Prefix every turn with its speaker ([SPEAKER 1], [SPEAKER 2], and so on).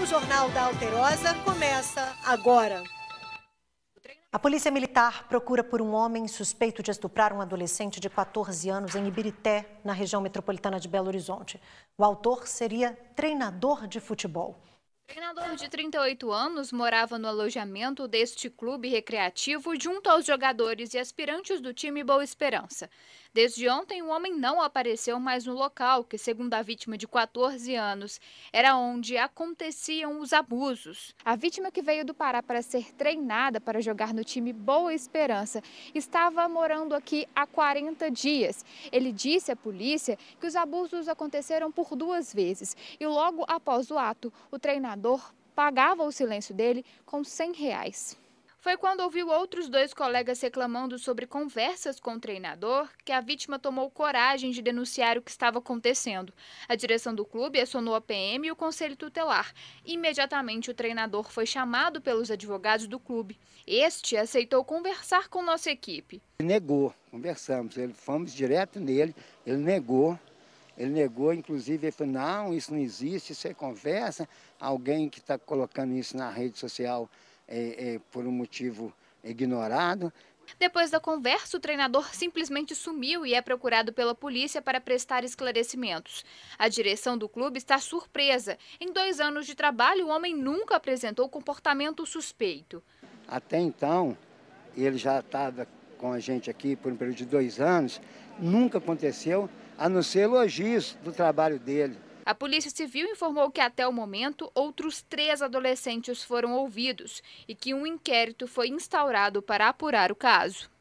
[SPEAKER 1] O Jornal da Alterosa começa agora. A polícia militar procura por um homem suspeito de estuprar um adolescente de 14 anos em Ibirité, na região metropolitana de Belo Horizonte. O autor seria treinador de futebol
[SPEAKER 2] treinador de 38 anos morava no alojamento deste clube recreativo junto aos jogadores e aspirantes do time Boa Esperança. Desde ontem, o homem não apareceu mais no local, que, segundo a vítima de 14 anos, era onde aconteciam os abusos. A vítima que veio do Pará para ser treinada para jogar no time Boa Esperança estava morando aqui há 40 dias. Ele disse à polícia que os abusos aconteceram por duas vezes e logo após o ato, o treinador morador pagava o silêncio dele com 100. Reais. Foi quando ouviu outros dois colegas reclamando sobre conversas com o treinador que a vítima tomou coragem de denunciar o que estava acontecendo. A direção do clube acionou a PM e o conselho tutelar. Imediatamente, o treinador foi chamado pelos advogados do clube. Este aceitou conversar com nossa equipe.
[SPEAKER 3] Ele negou, conversamos, ele, fomos direto nele, ele negou ele negou, inclusive, ele falou, não, isso não existe, isso é conversa. Alguém que está colocando isso na rede social é, é, por um motivo ignorado.
[SPEAKER 2] Depois da conversa, o treinador simplesmente sumiu e é procurado pela polícia para prestar esclarecimentos. A direção do clube está surpresa. Em dois anos de trabalho, o homem nunca apresentou comportamento suspeito.
[SPEAKER 3] Até então, ele já estava com a gente aqui por um período de dois anos, nunca aconteceu, a não ser elogios do trabalho dele.
[SPEAKER 2] A Polícia Civil informou que até o momento outros três adolescentes foram ouvidos e que um inquérito foi instaurado para apurar o caso.